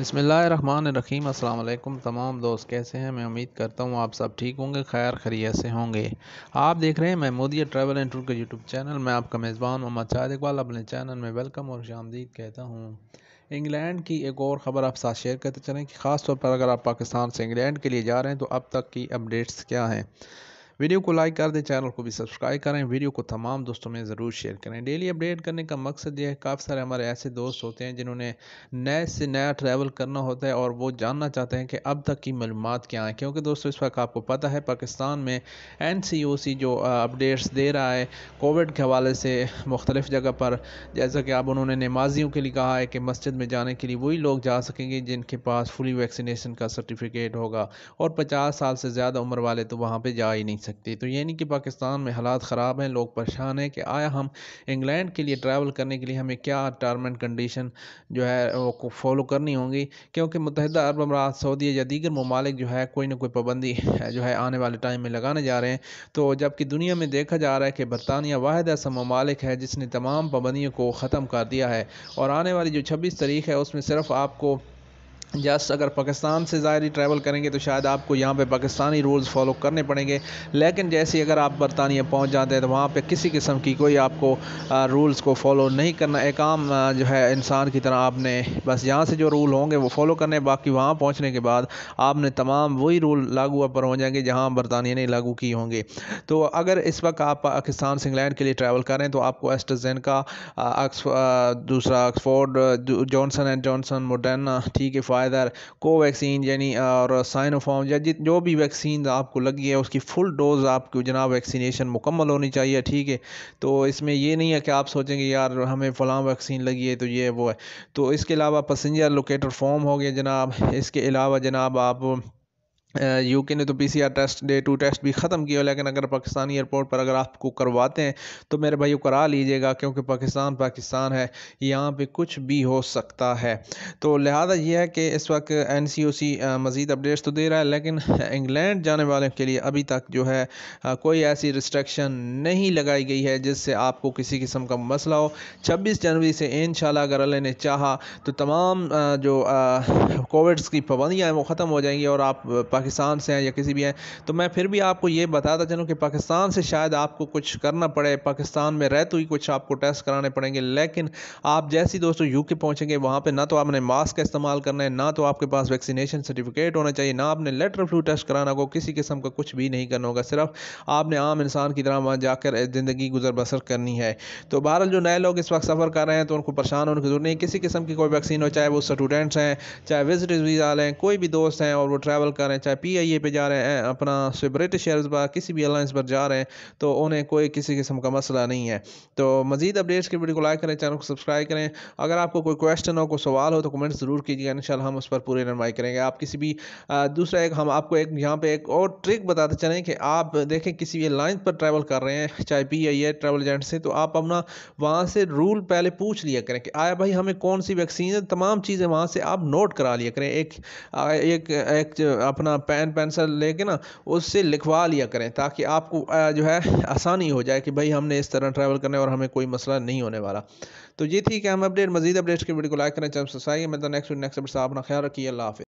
बसमीम अलकुम तमाम दोस्त कैसे हैं मैं उम्मीद करता हूँ आप सब ठीक होंगे खैर खरीत से होंगे आप देख रहे हैं महमूदिया ट्रैवल एंड टूर के यूट्यूब चैनल मैं आपका मेज़बान मोहम्मद शाहिद इकबाल अपने चैनल में वेलकम और शामदीद कहता हूँ इंग्लैंड की एक और ख़बर आप साथ शेयर करते चलें कि ख़ास तौर पर अगर आप पाकिस्तान से इंग्लैंड के लिए जा रहे हैं तो अब तक की अपडेट्स क्या हैं वीडियो को लाइक कर दें चैनल को भी सब्सक्राइब करें वीडियो को तमाम दोस्तों में ज़रूर शेयर करें डेली अपडेट करने का मकसद यह है काफ़ी सारे हमारे ऐसे दोस्त होते हैं जिन्होंने नए से नया ट्रैवल करना होता है और वो जानना चाहते हैं कि अब तक की मालूम क्या है क्योंकि दोस्तों इस वक्त आपको पता है पाकिस्तान में एन जो अपडेट्स दे रहा है कोविड के हवाले से मुख्तलिफ़ जगह पर जैसा कि अब उन्होंने नमाजियों के लिए कहा है कि मस्जिद में जाने के लिए वही लोग जा सकेंगे जिनके पास फुली वैक्सीनेशन का सर्टिफिकेट होगा और पचास साल से ज़्यादा उम्र वाले तो वहाँ पर जा ही नहीं सकती तो यानी कि पाकिस्तान में हालात ख़राब हैं लोग परेशान हैं कि आया हम इंग्लैंड के लिए ट्रैवल करने के लिए हमें क्या टर्म एंड कंडीशन जो है वो फॉलो करनी होगी क्योंकि मुतहदा अरब अमरात सऊदी या दीगर ममालिक जो है कोई ना कोई पाबंदी जो है आने वाले टाइम में लगाने जा रहे हैं तो जबकि दुनिया में देखा जा रहा है कि बरतानिया वाद ऐसा ममालिक है जिसने तमाम पाबंदियों को ख़त्म कर दिया है और आने वाली जो छब्बीस तारीख है उसमें सिर्फ आपको जस्ट अगर पाकिस्तान से ज़ाहरी ट्रैवल करेंगे तो शायद आपको यहाँ पे पाकिस्तानी रूल्स फॉलो करने पड़ेंगे लेकिन जैसे अगर आप बरतानिया पहुँच जाते हैं तो वहाँ पे किसी किस्म की कोई आपको रूल्स को फॉलो नहीं करना एक आम जो है इंसान की तरह आपने बस यहाँ से जो रूल होंगे वो फॉलो करने बाकी वहाँ पहुँचने के बाद आपने तमाम वही रूल लागू पर हो जाएंगे जहाँ बरतानिया ने लागू किए होंगे तो अगर इस वक्त आप पाकिस्तान से इंग्लैंड के लिए ट्रैवल करें तो आपको एस्टजेन का दूसरा Oxford Johnson and Johnson Moderna ठीक है फाइज़र कोवैक्सीन यानी और साइनोफॉम या जित जो भी वैक्सीन आपको लगी है उसकी फुल डोज़ आपकी जनाब वैक्सीनेशन मुकम्मल होनी चाहिए ठीक है तो इसमें यह नहीं है कि आप सोचेंगे यार हमें फ़लाँ वैक्सीन लगी है तो ये वो है तो इसके अलावा पसेंजर लोकेटर फॉर्म हो गया जनाब इसके अलावा जनाब आप यूके ने तो PCR test day two test भी ख़त्म किया लेकिन अगर पाकिस्तानी एयरपोर्ट पर अगर आपको करवाते हैं तो मेरे भाइयों करा लीजिएगा क्योंकि पाकिस्तान पाकिस्तान है यहाँ पे कुछ भी हो सकता है तो लिहाजा यह है कि इस वक्त एन सी ओ सी मज़ीद अपडेट्स तो दे रहा है लेकिन इंग्लैंड जाने वालों के लिए अभी तक जो है कोई ऐसी रिस्ट्रिक्शन नहीं लगाई गई है जिससे आपको किसी किस्म का मसला हो छब्बीस जनवरी से इन अगर अल्लाह ने चाह तो तमाम जो कोविड्स की पाबंदियाँ हैं वो ख़त्म हो जाएंगी और आप पाकिस्तान से हैं या किसी भी हैं तो मैं फिर भी आपको ये बताता चलूँ कि पाकिस्तान से शायद आपको कुछ करना पड़े पाकिस्तान में रहते तो हुए कुछ आपको टेस्ट कराने पड़ेंगे लेकिन आप जैसी दोस्तों यू के पहुँचेंगे वहाँ पर ना तो आपने मास्क का इस्तेमाल करना है ना तो आपके पास वैक्सीनेशन सर्टिफिकेट होना चाहिए ना आपने लेटर फ्लू टेस्ट कराना होगा किसी किस्म का कुछ भी नहीं करना होगा सिर्फ आपने आम इंसान की तरह वहाँ जाकर ज़िंदगी गुजर बसर करनी है तो बहरहाल जो नए लोग इस वक्त सफ़र कर रहे हैं तो उनको परेशान होने की जरूरत नहीं किसी किस्म की कोई वैक्सीन हो चाहे वो स्टूडेंट्स हैं चाहे विजिट वीज़ा लें कोई भी दोस्त हैं और वो ट्रैवल कर रहे हैं चाहे पी आई ए पे जा रहे हैं अपना ब्रिटिश पर किसी भी एयरलाइंस पर जा रहे हैं तो उन्हें कोई किसी किस्म का मसला नहीं है तो मजीद अपडेट्स के वीडियो को लाइक करें चैनल को सब्सक्राइब करें अगर आपको कोई क्वेश्चन हो कोई सवाल हो तो कमेंट ज़रूर कीजिएगा इन हम उस पर पूरी रनवाई करेंगे आप किसी भी दूसरा एक हम आपको एक यहाँ पर एक और ट्रिक बताते चलें कि आप देखें किसी भी लाइन पर ट्रैवल कर रहे हैं चाहे P I A travel agent से तो आप अपना वहाँ से रूल पहले पूछ लिया करें कि आया भाई हमें कौन सी वैक्सीन है तमाम चीज़ें वहाँ से आप नोट करा लिया करें एक, एक, एक अपना पेन पेंसिल लेके ना उससे लिखवा लिया करें ताकि आपको जो है आसानी हो जाए कि भाई हमने इस तरह ट्रैवल करना है और हमें कोई मसला नहीं होने वाला तो ये थी कि हम अपडेट मजीद अपडेट्स की वीडियो को लाइक करें चैनल सब्सक्राइब तो नेक्स्ट नेक्स्ट अपडेट अपना ख्याल रखिए अल्लाह हाफि